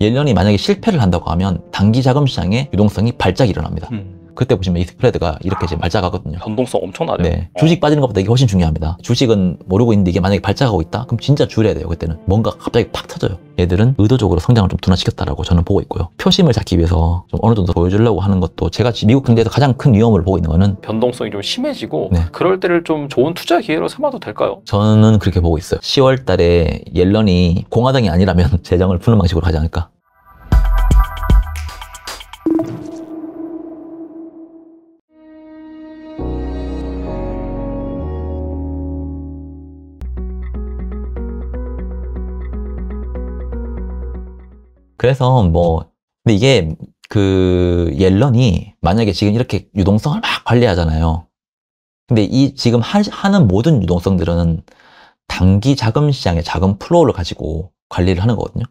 예년이 만약에 실패를 한다고 하면 단기 자금 시장의 유동성이 발작 일어납니다. 음. 그때 보시면 이 스프레드가 이렇게 지금 발작하거든요. 변동성 엄청나네요. 네. 어. 주식 빠지는 것보다 이게 훨씬 중요합니다. 주식은 모르고 있는데 이게 만약에 발작하고 있다? 그럼 진짜 줄여야 돼요. 그때는. 뭔가 갑자기 팍 터져요. 얘들은 의도적으로 성장을 좀 둔화시켰다라고 저는 보고 있고요. 표심을 잡기 위해서 좀 어느 정도 보여주려고 하는 것도 제가 미국 경제에서 가장 큰 위험을 보고 있는 거는 변동성이 좀 심해지고 네. 그럴 때를 좀 좋은 투자 기회로 삼아도 될까요? 저는 그렇게 보고 있어요. 10월 달에 옐런이 공화당이 아니라면 재정을 푸는 방식으로 가지 않을까. 그래서 뭐 근데 이게 그 옐런이 만약에 지금 이렇게 유동성을 막 관리하잖아요. 근데 이 지금 하, 하는 모든 유동성들은 단기 자금 시장의 자금 플로우를 가지고 관리를 하는 거거든요.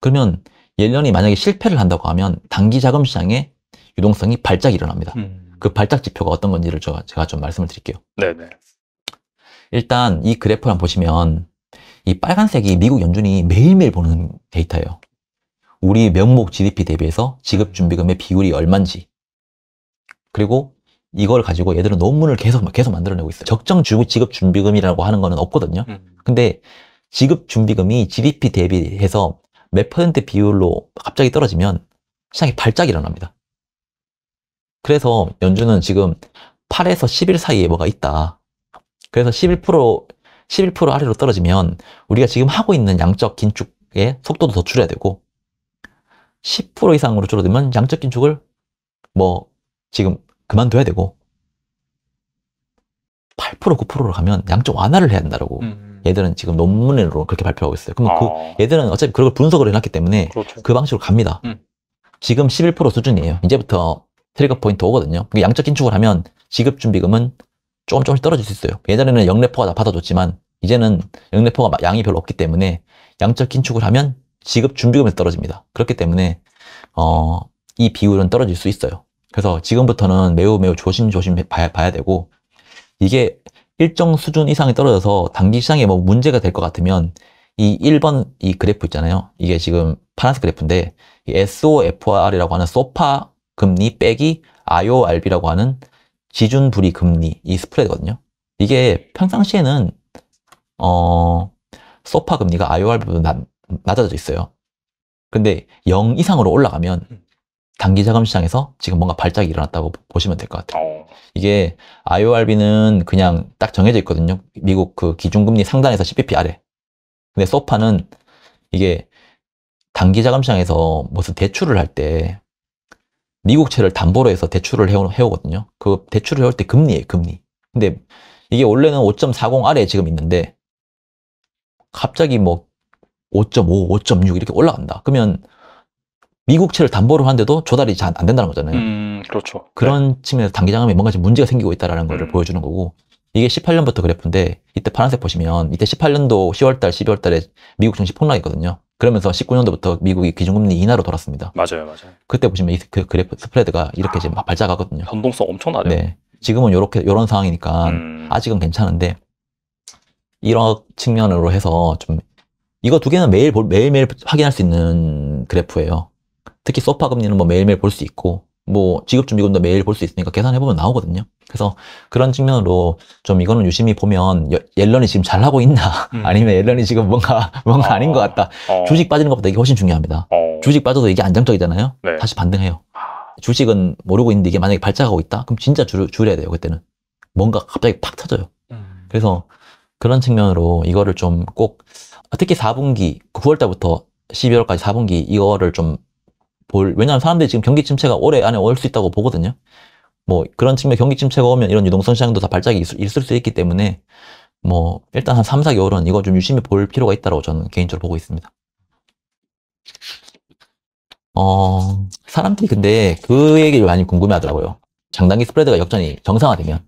그러면 옐런이 만약에 실패를 한다고 하면 단기 자금 시장의 유동성이 발작 이 일어납니다. 음. 그 발작 지표가 어떤 건지를 저, 제가 좀 말씀을 드릴게요. 네네. 일단 이 그래프를 보시면 이 빨간색이 미국 연준이 매일매일 보는 데이터예요. 우리 명목 GDP 대비해서 지급 준비금의 비율이 얼만지 그리고 이걸 가지고 얘들은 논문을 계속 계속 만들어내고 있어요. 적정 주부 지급 준비금이라고 하는 거는 없거든요. 음. 근데 지급 준비금이 GDP 대비해서 몇 퍼센트 비율로 갑자기 떨어지면 시장이 발작 이 일어납니다. 그래서 연준은 지금 8에서 11 사이에 뭐가 있다. 그래서 11% 11% 아래로 떨어지면 우리가 지금 하고 있는 양적 긴축의 속도도 더 줄여야 되고 10% 이상으로 줄어들면 양적 긴축을 뭐 지금 그만둬야 되고 8% 9%로 가면 양적 완화를 해야 된다라고 음, 음. 얘들은 지금 논문으로 그렇게 발표하고 있어요. 그럼 그 아. 그 얘들은 어차피 그걸 분석을 해놨기 때문에 그렇죠. 그 방식으로 갑니다. 음. 지금 11% 수준이에요. 이제부터 트리거 포인트 오거든요. 양적 긴축을 하면 지급 준비금은 조금 조금씩 떨어질 수 있어요. 예전에는 영래포가 다 받아줬지만 이제는 영래포가 양이 별로 없기 때문에 양적 긴축을 하면 지급 준비금에서 떨어집니다. 그렇기 때문에 어, 이 비율은 떨어질 수 있어요. 그래서 지금부터는 매우 매우 조심조심 봐야, 봐야 되고 이게 일정 수준 이상이 떨어져서 단기 시장에 뭐 문제가 될 것 같으면 이 1번 이 그래프 있잖아요. 이게 지금 파란색 그래프인데 SOFR이라고 하는 소파 금리 빼기 IORB라고 하는 지준 불이 금리 이 스프레드거든요. 이게 평상시에는 어 소파 금리가 IORB보다 낮아져 있어요. 근데 0 이상으로 올라가면 음. 단기 자금 시장에서 지금 뭔가 발작이 일어났다고 보시면 될 것 같아요. 어. 이게 IORB는 그냥 딱 정해져 있거든요. 미국 그 기준금리 상단에서 CPP 아래. 근데 소파는 이게 단기 자금 시장에서 무슨 대출을 할 때 미국채를 담보로 해서 대출을 해오, 해오거든요. 그 대출을 해올 때 금리예요, 금리. 근데 이게 원래는 5.40 아래에 지금 있는데 갑자기 뭐 5.5, 5.6 이렇게 올라간다. 그러면 미국채를 담보로 하는데도 조달이 잘 안 된다는 거잖아요. 음, 그렇죠. 네. 그런 네. 측면에서 단기 장금에 뭔가 지금 문제가 생기고 있다라는 음. 걸 보여주는 거고 이게 18년부터 그래프인데 이때 파란색 보시면 이때 18년도 10월달, 12월달에 미국 증시 폭락했거든요. 그러면서 19년도부터 미국이 기준금리 인하로 돌았습니다. 맞아요, 맞아요. 그때 보시면 이그 그래프 스프레드가 이렇게 지금 막 발작하거든요. 변동성 엄청나네 네, 지금은 요렇게요런 상황이니까 음. 아직은 괜찮은데 이런 측면으로 해서 좀 이거 두 개는 매일, 매일매일 확인할 수 있는 그래프예요. 특히 소파 금리는 뭐 매일매일 볼 수 있고, 뭐 지급준비금도 매일 볼 수 있으니까 계산해보면 나오거든요. 그래서 그런 측면으로 좀 이거는 유심히 보면 옐런이 지금 잘하고 있나 음. 아니면 옐런이 지금 뭔가 뭔가 어. 아닌 것 어. 같다. 어. 주식 빠지는 것보다 이게 훨씬 중요합니다. 어. 주식 빠져도 이게 안정적이잖아요. 네. 다시 반등해요. 주식은 모르고 있는데 이게 만약에 발작하고 있다? 그럼 진짜 줄, 줄여야 돼요. 그때는. 뭔가 갑자기 팍 터져요. 음. 그래서 그런 측면으로 이거를 좀꼭 아, 특히 4분기 9월달부터 그 12월까지 4분기 이거를 좀 볼 왜냐하면 사람들이 지금 경기 침체가 올해 안에 올 수 있다고 보거든요. 뭐 그런 측면 경기 침체가 오면 이런 유동성 시장도 다 발작이 있을, 있을 수 있기 때문에 뭐 일단 한 3, 4개월은 이거 좀 유심히 볼 필요가 있다고 저는 개인적으로 보고 있습니다. 어, 사람들이 근데 그 얘기를 많이 궁금해 하더라고요. 장단기 스프레드가 역전이 정상화되면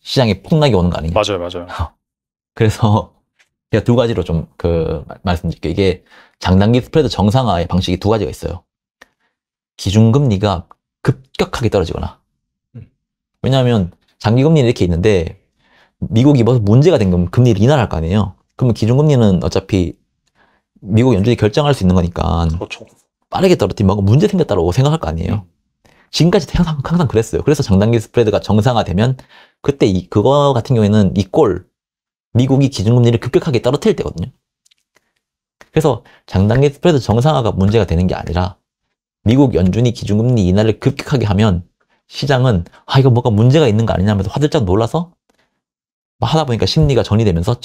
시장에 폭락이 오는 거 아니냐. 맞아요, 맞아요. 그래서 제가 두 가지로 좀 그 말씀드릴게요. 이게 장단기 스프레드 정상화의 방식이 두 가지가 있어요. 기준금리가 급격하게 떨어지거나. 음. 왜냐하면 장기금리는 이렇게 있는데 미국이 뭐 문제가 된 거면 금리를 인하할 거 아니에요. 그러면 기준금리는 어차피 미국 연준이 결정할 수 있는 거니까 그렇죠. 빠르게 떨어뜨리면 뭔가 문제 생겼다고 생각할 거 아니에요. 음. 지금까지 항상, 항상 그랬어요. 그래서 장단기 스프레드가 정상화되면 그때 이, 그거 같은 경우에는 이꼴 미국이 기준금리를 급격하게 떨어뜨릴 때거든요. 그래서 장단기 스프레드 정상화가 문제가 되는 게 아니라 미국 연준이 기준금리 인하를 급격하게 하면 시장은 아 이거 뭐가 문제가 있는 거 아니냐면서 하 화들짝 놀라서 하다 보니까 심리가 전이되면서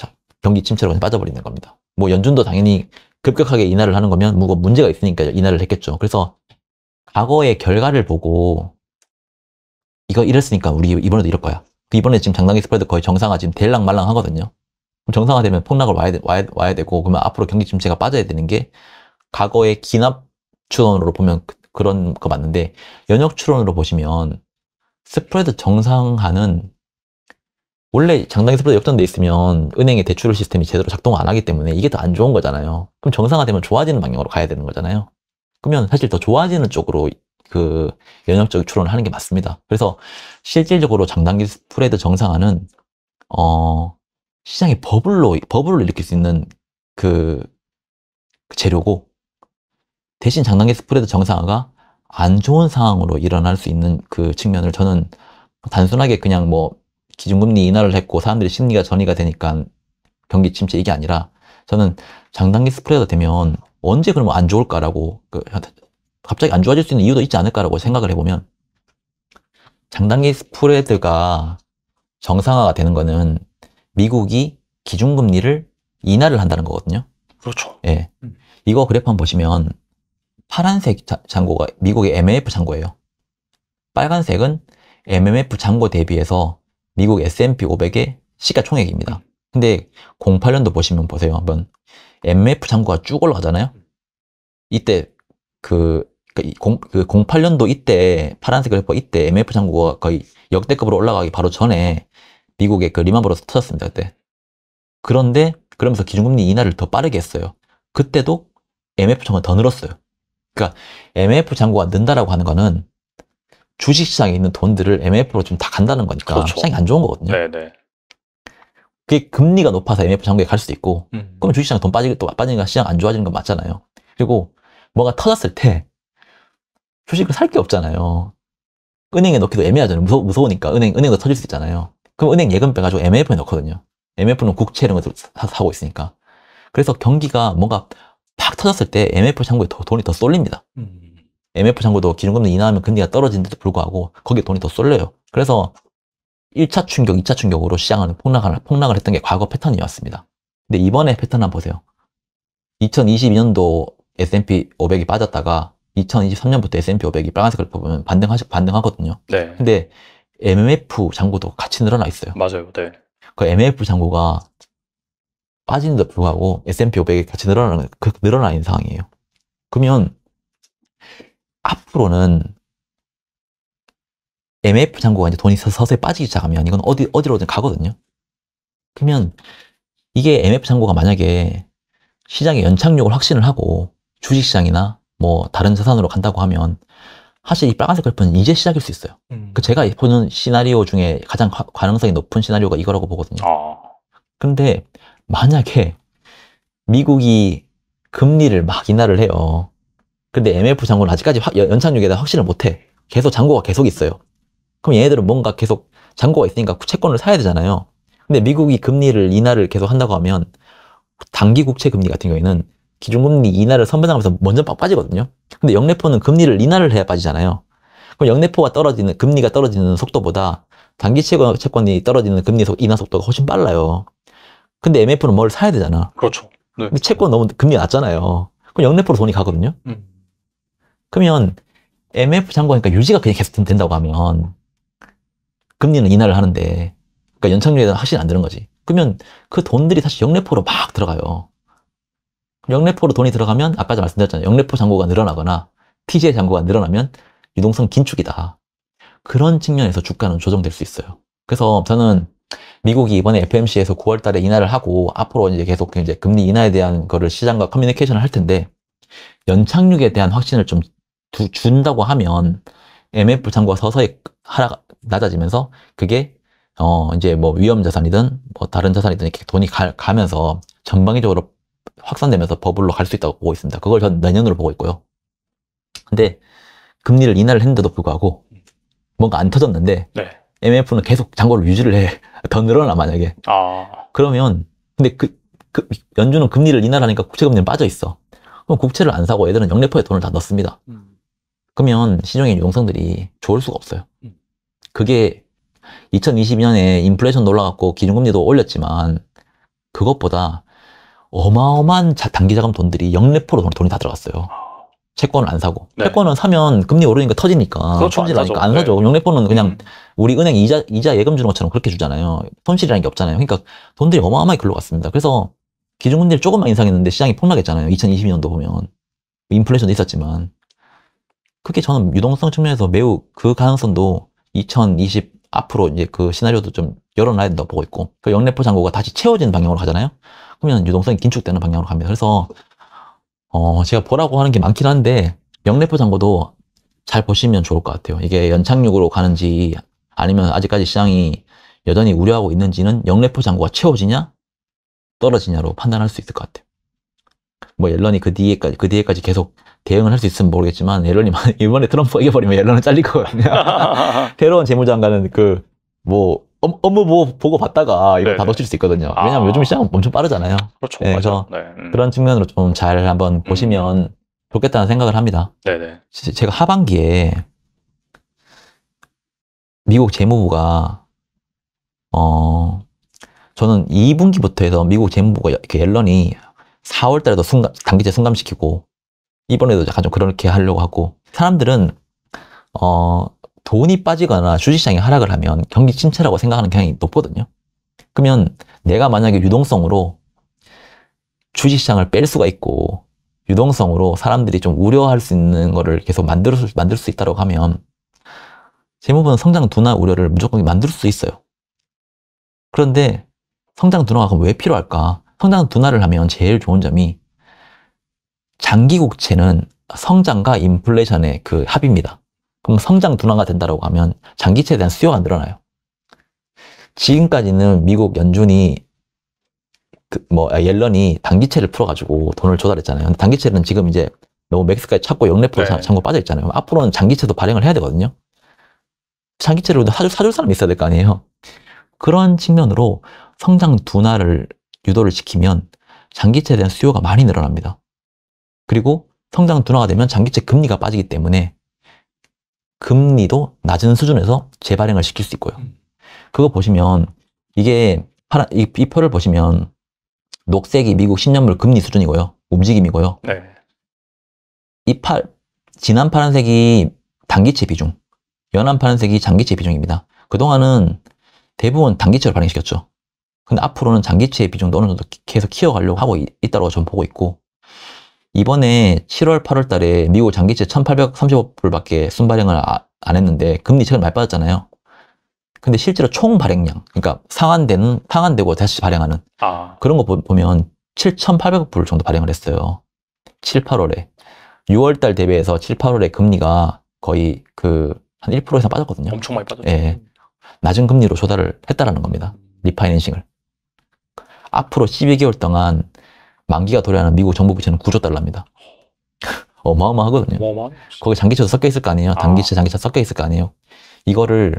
경기 침체로 그냥 빠져버리는 겁니다. 뭐 연준도 당연히 급격하게 인하를 하는 거면 뭐가 문제가 있으니까 인하를 했겠죠. 그래서 과거의 결과를 보고 이거 이랬으니까 우리 이번에도 이럴 거야. 그 이번에 지금 장단기 스프레드 거의 정상화 지금 대랑 말랑 하거든요. 정상화되면 폭락을 와야, 되, 와야, 와야 되고 그러면 앞으로 경기 침체가 빠져야 되는 게 과거의 기납 추론으로 보면 그, 런거 맞는데 연역 추론으로 보시면 스프레드 정상화는 원래 장단기 스프레드 역전돼 있으면 은행의 대출 시스템이 제대로 작동 안 하기 때문에 이게 더 안 좋은 거잖아요. 그럼 정상화되면 좋아지는 방향으로 가야 되는 거잖아요. 그러면 사실 더 좋아지는 쪽으로 그 연역적 추론을 하는 게 맞습니다. 그래서 실질적으로 장단기 스프레드 정상화는 어 시장의 버블로 버블을 일으킬 수 있는 그, 그 재료고 대신 장단기 스프레드 정상화가 안 좋은 상황으로 일어날 수 있는 그 측면을 저는 단순하게 그냥 뭐 기준금리 인하를 했고 사람들이 심리가 전이가 되니까 경기 침체 이게 아니라 저는 장단기 스프레드가 되면 언제 그러면 안 좋을까라고 그 갑자기 안 좋아질 수 있는 이유도 있지 않을까라고 생각을 해보면 장단기 스프레드가 정상화가 되는 거는 미국이 기준금리를 인하를 한다는 거거든요. 그렇죠. 예. 음. 이거 그래프 한번 보시면 파란색 잔고가 미국의 MMF 잔고예요. 빨간색은 MMF 잔고 대비해서 미국 S&P 500의 시가총액입니다. 음. 근데 08년도 보시면 보세요. 한번 MMF 잔고가 쭉 올라가잖아요. 이때 그 그러니까 그 08년도 이때 파란색 그래퍼 이때 MF 장고가 거의 역대급으로 올라가기 바로 전에 미국의 그 리만 브로스 터졌습니다 그때. 그런데 그러면서 기준금리 인하를 더 빠르게 했어요. 그때도 MF 장고가더 늘었어요. 그러니까 MF 장고가 는다라고 하는 거는 주식시장에 있는 돈들을 MF로 좀 다 간다는 거니까 그렇죠. 시장이 안 좋은 거거든요. 네네. 네. 그게 금리가 높아서 MF 장고에갈 수도 있고, 음. 그러면 주식시장 돈 빠지게 또 빠지니까 시장 안 좋아지는 건 맞잖아요. 그리고 뭐가 터졌을 때 주식을 살 게 없잖아요. 은행에 넣기도 애매하잖아요. 무서, 무서우니까. 은행, 은행도 터질 수 있잖아요. 그럼 은행 예금 빼가지고 MF에 넣거든요. MF는 국채 이런 것들 사고 있으니까. 그래서 경기가 뭔가 팍 터졌을 때 MF 창고에 더, 돈이 더 쏠립니다. 음. MF 창고도 기준금리 인하하면 금리가 떨어진데도 불구하고 거기에 돈이 더 쏠려요. 그래서 1차 충격, 2차 충격으로 시장은 폭락을, 폭락을 했던 게 과거 패턴이었습니다. 근데 이번에 패턴 한번 보세요. 2022년도 S&P 500이 빠졌다가 2023년부터 S&P 500이 빨간색을 보면 반등하 반등하거든요. 네. 근데 MMF 잔고도 같이 늘어나 있어요. 맞아요. 네. 그 MMF 잔고가 빠진데도 불구하고 S&P 500이 같이 늘어나는, 그, 늘어나 있는 상황이에요. 그러면 앞으로는 MF 장고가 이제 돈이 서서히 빠지기 시작하면 이건 어디, 어디로든 가거든요. 그러면 이게 MF 장고가 만약에 시장의 연착륙을 확신을 하고 주식시장이나 뭐 다른 세상으로 간다고 하면 사실 이 빨간색 그래프는 이제 시작일 수 있어요. 음. 그 제가 보는 시나리오 중에 가장 가, 능성이 높은 시나리오가 이거라고 보거든요. 아. 근데 만약에 미국이 금리를 막 인하를 해요. 근데 MF 잔고는 아직까지 연착륙에다 확신을 못해. 계속 잔고가 계속 있어요. 그럼 얘네들은 뭔가 계속 잔고가 있으니까 채권을 사야 되잖아요. 근데 미국이 금리를 인하를 계속 한다고 하면 단기 국채 금리 같은 경우에는 기준금리 인하를 선배당하면서 먼저 빠지거든요. 근데 역내포는 금리를 인하를 해야 빠지잖아요. 그럼 역내포가 떨어지는 금리가 떨어지는 속도보다 단기 채권, 채권이 떨어지는 금리 속, 인하 속도가 훨씬 빨라요. 근데 MF는 뭘 사야 되잖아. 그렇죠. 네. 근데 채권 너무 금리가 낮잖아요. 그럼 역내포로 돈이 가거든요. 음. 그러면 MF 잔고니까 유지가 그냥 계속 된다고 하면 금리는 인하를 하는데 그러니까 연착률에 확실히 안 되는 거지. 그러면 그 돈들이 사실 역내포로막 들어가요. 영래포로 돈이 들어가면 아까 말씀드렸잖아요. 영래포 잔고가 늘어나거나 TJ 잔고가 늘어나면 유동성 긴축이다. 그런 측면에서 주가는 조정될 수 있어요. 그래서 저는 미국이 이번에 FMC에서 9월 달에 인하를 하고 앞으로 이제 계속 이제 금리 인하에 대한 거를 시장과 커뮤니케이션을 할 텐데 연착륙에 대한 확신을 좀 두, 준다고 하면 MF 잔고가 서서히 하락 낮아지면서 그게 어 이제 뭐 위험 자산이든 뭐 다른 자산이든 이렇게 돈이 가, 가면서 전방위적으로 확산되면서 버블로 갈 수 있다고 보고 있습니다. 그걸 전 내년으로 보고 있고요. 근데 금리를 인하를 했는데도 불구하고 뭔가 안 터졌는데 네. MF는 계속 잔고를 유지를 해. 더 늘어나 만약에. 아. 그러면 근데 그, 그 연준은 금리를 인하하니까 국채 금리는 빠져 있어. 그럼 국채를 안 사고 애들은 영래포에 돈을 다 넣습니다. 음. 그러면 시중의 유동성들이 좋을 수가 없어요. 음. 그게 2022년에 인플레이션놀라갔고 기준금리도 올렸지만 그것보다 어마어마한 단기 자금 돈들이 영래포로 돈이 다 들어갔어요. 아. 채권을 안 사고 네. 채권은 사면 금리 오르니까 터지니까 그렇죠, 안, 사죠. 네. 영래포는 그냥 음. 우리 은행 이자 이자 예금 주는 것처럼 그렇게 주잖아요. 손실이라는 게 없잖아요. 그러니까 돈들이 어마어마하게 굴러갔습니다. 그래서 기준금리를 조금만 인상했는데 시장이 폭락했잖아요. 2022년도 보면 인플레이션도 있었지만 그게 저는 유동성 측면에서 매우 그 가능성도 2020 앞으로 이제 그 시나리오도 좀 열어놔야 된다고 보고 있고 그 영래포 잔고가 다시 채워지는 방향으로 가잖아요. 그러면 유동성이 긴축되는 방향으로 갑니다. 그래서 어, 제가 보라고 하는 게 많긴 한데 영래포 장고도잘 보시면 좋을 것 같아요. 이게 연착륙으로 가는지 아니면 아직까지 시장이 여전히 우려하고 있는지는 영래포 장고가 채워지냐 떨어지냐로 판단할 수 있을 것 같아요. 뭐 옐런이 그 뒤에까지 그 뒤에까지 계속 대응을 할 수 있으면 모르겠지만 옐런이 이번에 트럼프 이겨버리면 옐런은 잘릴 거거든요. 새로운 재무장관은 그뭐 어, 업무 보고, 보고 봤다가 이거 네네. 다 네. 놓칠 수 있거든요. 왜냐하면 아. 요즘 시장은 엄청 빠르잖아요. 그렇죠. 네, 그래서 네. 음. 그런 측면으로 좀 잘 한번 음. 보시면 음. 좋겠다는 생각을 합니다. 네네. 네. 제가 하반기에 미국 재무부가 어 저는 2분기부터 해서 미국 재무부가 이렇게 옐런이 4월달에도 순감, 단기제 순감시키고 이번에도 약간 좀 그렇게 하려고 하고 사람들은 어 돈이 빠지거나 주식시장이 하락을 하면 경기 침체라고 생각하는 경향이 높거든요. 그러면 내가 만약에 유동성으로 주식시장을 뺄 수가 있고 유동성으로 사람들이 좀 우려할 수 있는 거를 계속 만들 수, 만들 수 있다고 하면 재무부는 성장 둔화 우려를 무조건 만들 수 있어요. 그런데 성장 둔화가 그럼 왜 필요할까? 성장 둔화를 하면 제일 좋은 점이 장기 국채는 성장과 인플레이션의 그 합입니다. 그럼 성장 둔화가 된다고 하면 장기채에 대한 수요가 늘어나요. 지금까지는 미국 연준이 그뭐 아, 옐런이 단기채를 풀어가지고 돈을 조달했잖아요. 단기채는 지금 이제 너무 맥스까지 찾고 영래포로 네. 잠고 빠져 있잖아요. 앞으로는 장기채도 발행을 해야 되거든요. 장기채를 사줄, 사줄 사람이 있어야 될 거 아니에요. 그런 측면으로 성장 둔화를 유도를 시키면 장기채에 대한 수요가 많이 늘어납니다. 그리고 성장 둔화가 되면 장기채 금리가 빠지기 때문에 금리도 낮은 수준에서 재발행을 시킬 수 있고요. 음. 그거 보시면 이게 파란 이, 이 표를 보시면 녹색이 미국 10년물 금리 수준이고요. 움직임이고요. 네. 이 팔, 진한 파란색이 단기채 비중, 연한 파란색이 장기채 비중입니다. 그동안은 대부분 단기채를 발행시켰죠. 근데 앞으로는 장기채 비중도 어느 정도 계속 키워가려고 하고 있다고 저는 보고 있고 이번에 7월, 8월 달에 미국 장기채 1 8 3 5불밖에 순발행을 아, 안 했는데 금리 최근 많이 빠졌잖아요. 근데 실제로 총 발행량, 그러니까 상한되는 상한되고 다시 발행하는 아. 그런 거 보, 보면 7,800불 정도 발행을 했어요. 7, 8월에 6월 달 대비해서 7, 8월에 금리가 거의 그 한 1% 이상 빠졌거든요. 엄청 많이 빠졌죠. 예. 낮은 금리로 조달을 했다라는 겁니다. 리파이낸싱을. 앞으로 12개월 동안 만기가 도래하는 미국 정부 부채는 9조 달러입니다. 어마어마하거든요. 거기 장기채도 섞여 있을 거 아니에요. 아. 단기채, 장기채 섞여 있을 거 아니에요. 이거를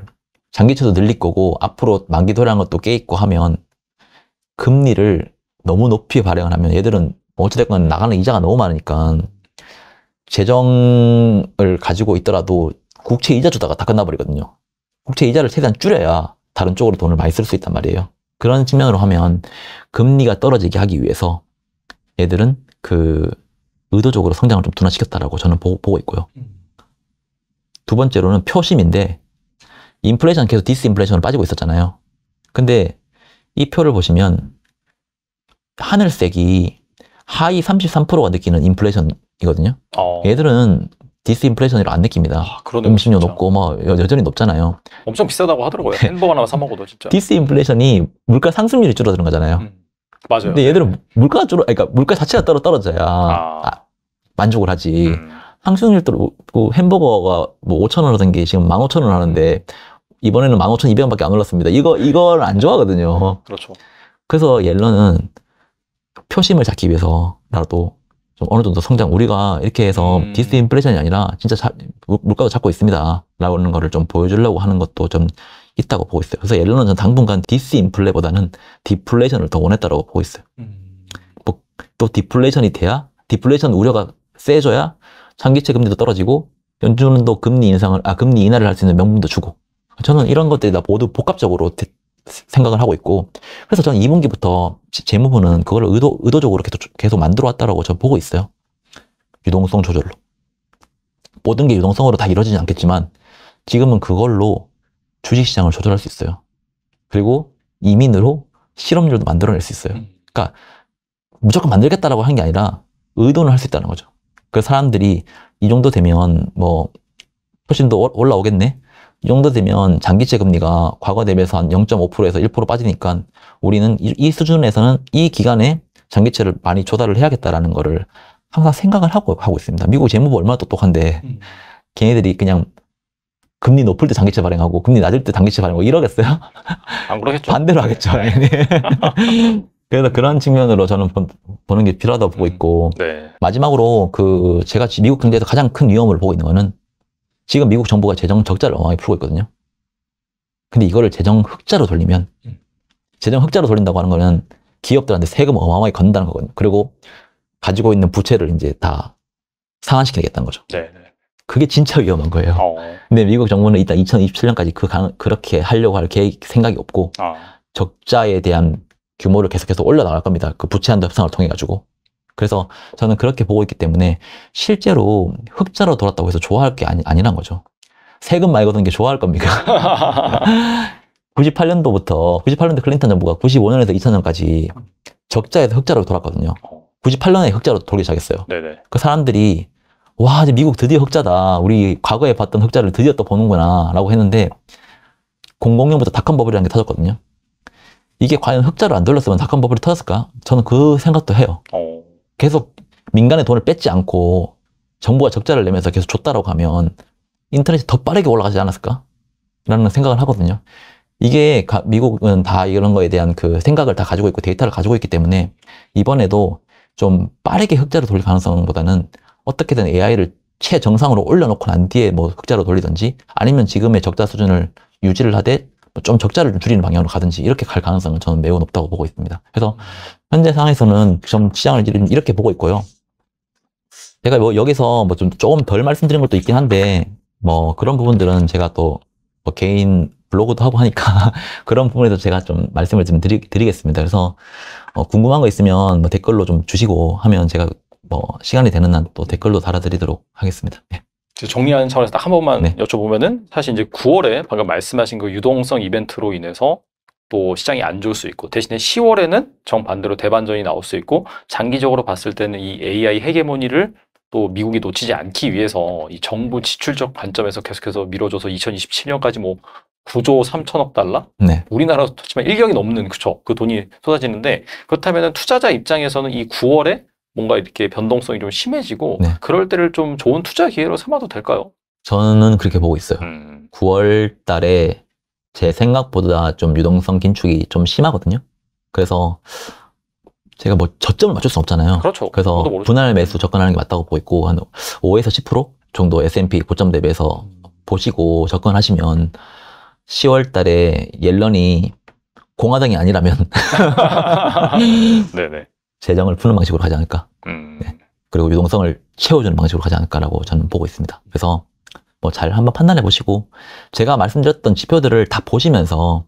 장기채도 늘릴 거고 앞으로 만기 도래한 것도 깨 있고 하면 금리를 너무 높이 발행을 하면 얘들은 뭐 어찌됐건 나가는 이자가 너무 많으니까 재정을 가지고 있더라도 국채 이자 주다가 다 끝나버리거든요. 국채 이자를 최대한 줄여야 다른 쪽으로 돈을 많이 쓸 수 있단 말이에요. 그런 측면으로 하면 금리가 떨어지게 하기 위해서 애들은그 의도적으로 성장을 좀 둔화시켰다라고 저는 보, 보고 있고요. 두 번째로는 표심인데 인플레이션 계속 디스인플레이션으로 빠지고 있었잖아요. 근데 이 표를 보시면 하늘색이 하이 33%가 느끼는 인플레이션이거든요. 어. 얘들은 디스인플레이션으로 안 느낍니다. 아, 음식료 진짜. 높고 뭐 여전히 높잖아요. 엄청 비싸다고 하더라고요. 햄버거 하나 뭐 사 먹어도 진짜. 디스인플레이션이 물가 상승률이 줄어드는 거잖아요. 음. 맞아요. 근데 네. 얘들은 네. 물가가 줄어, 그러니까 물가 자체가 따로 떨어져야 아. 아, 만족을 하지. 음. 항수률도그 햄버거가 뭐 5천 원 하던 게 지금 15,000원 하는데 이번에는 15,200원밖에 안 올랐습니다. 이거 이걸 안 좋아하거든요. 그렇죠. 그래서 옐런은 표심을 잡기 위해서라도 나좀 어느 정도 성장 우리가 이렇게 해서 음. 디스인플레이션이 아니라 진짜 자, 물가도 잡고 있습니다라고 하는 거를 좀 보여주려고 하는 것도 좀 있다고 보고 있어요. 그래서 옐런은 당분간 디스인플레보다는 디플레이션을 더 원했다고 보고 있어요. 음. 뭐, 또 디플레이션이 돼야 디플레이션 우려가 세져야 장기채 금리도 떨어지고 연준은 또 금리 인상을 아 금리 인하를 할 수 있는 명분도 주고 저는 이런 것들이 다 모두 복합적으로 데, 생각을 하고 있고 그래서 저는 2분기부터 재무부는 그걸 의도 의도적으로 계속 계속 만들어 왔다라고 저는 보고 있어요. 유동성 조절로 모든 게 유동성으로 다 이루어지지 않겠지만 지금은 그걸로 주식시장을 조절할 수 있어요. 그리고 이민으로 실업률도 만들어낼 수 있어요. 음. 그러니까 무조건 만들겠다라고 한 게 아니라 의도는 할 수 있다는 거죠. 그 사람들이 이 정도 되면 뭐 훨씬 더 올라오겠네. 이 정도 되면 장기채 금리가 과거 대비해서 한 0.5%에서 1% 빠지니까 우리는 이, 수준에서는 이 기간에 장기채를 많이 조달을 해야겠다라는 거를 항상 생각을 하고 하고 있습니다. 미국 재무부 얼마나 똑똑한데 음. 걔네들이 그냥 금리 높을 때 장기채 발행하고 금리 낮을 때 단기채 발행하고 이러겠어요? 안 아, 그러겠죠. 반대로 하겠죠. 네. 그래서 그런 측면으로 저는 보, 는게 필요하다고 보고 음, 있고 네. 마지막으로 그 제가 미국 경제에서 가장 큰 위험을 보고 있는 거는 지금 미국 정부가 재정 적자를 엉망이 풀고 있거든요. 근데 이거를 재정 흑자로 돌리면 재정 흑자로 돌린다고 하는 거는 기업들한테 세금 어마어마하게 건다는 거거든요. 그리고 가지고 있는 부채를 이제 다 상환시키겠다는 거죠. 네. 네. 그게 진짜 위험한 거예요. 어. 근데 미국 정부는 일단 2027년까지 그 가, 그렇게 하려고 할 계획, 생각이 없고 어. 적자에 대한 규모를 계속해서 올려나갈 겁니다. 그 부채 한도 협상을 통해 가지고. 그래서 저는 그렇게 보고 있기 때문에 실제로 흑자로 돌았다고 해서 좋아할 게 아니, 아니란 거죠. 세금 말고 걷게 좋아할 겁니까? 98년도부터 98년도 클린턴 정부가 95년에서 2000년까지 적자에서 흑자로 돌았거든요. 98년에 어. 흑자로 돌기 시작했어요. 네네. 그 사람들이 와, 이제 미국 드디어 흑자다. 우리 과거에 봤던 흑자를 드디어 또 보는구나. 라고 했는데, 006부터 닷컴 버블이라는 게 터졌거든요. 이게 과연 흑자를 안 돌렸으면 닷컴 버블이 터졌을까? 저는 그 생각도 해요. 어. 계속 민간의 돈을 뺏지 않고 정부가 적자를 내면서 계속 줬다라고 하면 인터넷이 더 빠르게 올라가지 않았을까? 라는 생각을 하거든요. 이게 가, 미국은 다 이런 거에 대한 그 생각을 다 가지고 있고 데이터를 가지고 있기 때문에 이번에도 좀 빠르게 흑자를 돌릴 가능성보다는 어떻게든 AI를 최정상으로 올려놓고 난 뒤에 뭐 흑자로 돌리든지 아니면 지금의 적자 수준을 유지를 하되 뭐 좀 적자를 좀 줄이는 방향으로 가든지 이렇게 갈 가능성은 저는 매우 높다고 보고 있습니다. 그래서 현재 상황에서는 좀 시장을 이렇게 보고 있고요. 제가 뭐 여기서 뭐 좀 조금 덜 말씀드린 것도 있긴 한데 뭐 그런 부분들은 제가 또뭐 개인 블로그도 하고 하니까 그런 부분에서 제가 좀 말씀을 좀 드리, 겠습니다 그래서 어 궁금한 거 있으면 뭐 댓글로 좀 주시고 하면 제가 뭐 시간이 되는 한 또 댓글로 달아드리도록 하겠습니다. 네. 정리하는 차원에서 딱 한 번만 네. 여쭤보면은 사실 이제 9월에 방금 말씀하신 그 유동성 이벤트로 인해서 또 시장이 안 좋을 수 있고 대신에 10월에는 정반대로 대반전이 나올 수 있고 장기적으로 봤을 때는 이 AI 헤게모니를 또 미국이 놓치지 않기 위해서 이 정부 지출적 관점에서 계속해서 밀어줘서 2027년까지 뭐 9조 3천억 달러? 네. 우리나라로 치면 1경이 넘는 그쵸 그 돈이 쏟아지는데 그렇다면 투자자 입장에서는 이 9월에 뭔가 이렇게 변동성이 좀 심해지고 네. 그럴 때를 좀 좋은 투자 기회로 삼아도 될까요? 저는 그렇게 보고 있어요. 음. 9월 달에 제 생각보다 좀 유동성 긴축이 좀 심하거든요. 그래서 제가 뭐 저점을 맞출 수 없잖아요. 그렇죠. 그래서 분할 매수 접근하는 게 맞다고 보고 있고 한 5에서 10% 정도 S&P 고점 대비해서 보시고 접근하시면 10월 달에 옐런이 공화당이 아니라면 네네. 재정을 푸는 방식으로 가지 않을까. 음. 네. 그리고 유동성을 채워주는 방식으로 가지 않을까라고 저는 보고 있습니다. 그래서 뭐 잘 한번 판단해 보시고 제가 말씀드렸던 지표들을 다 보시면서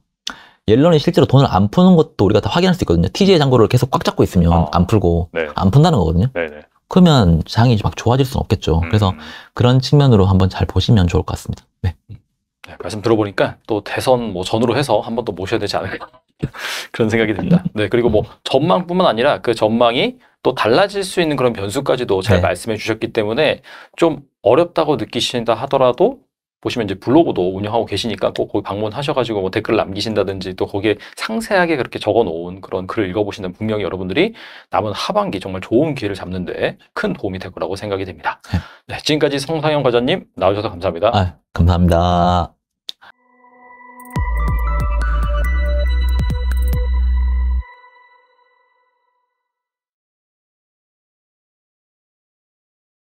옐런이 실제로 돈을 안 푸는 것도 우리가 다 확인할 수 있거든요. TJ 장고를 계속 꽉 잡고 있으면 어. 안 풀고 네. 안 푼다는 거거든요. 네네. 그러면 장이 막 좋아질 수는 없겠죠. 음. 그래서 그런 측면으로 한번 잘 보시면 좋을 것 같습니다. 네. 네 말씀 들어보니까 또 대선 뭐 전으로 해서 한번 또 모셔야 되지 않을까 그런 생각이 듭니다. 네, 그리고 뭐 전망뿐만 아니라 그 전망이 또 달라질 수 있는 그런 변수까지도 잘 네. 말씀해 주셨기 때문에 좀 어렵다고 느끼신다 하더라도 보시면 이제 블로그도 운영하고 계시니까 꼭 거기 방문하셔가지고 뭐 댓글 남기신다든지 또 거기에 상세하게 그렇게 적어 놓은 그런 글을 읽어보시는 분명히 여러분들이 남은 하반기 정말 좋은 기회를 잡는데 큰 도움이 될 거라고 생각이 됩니다. 네, 네 지금까지 성상현 과장님 나오셔서 감사합니다. 아, 감사합니다.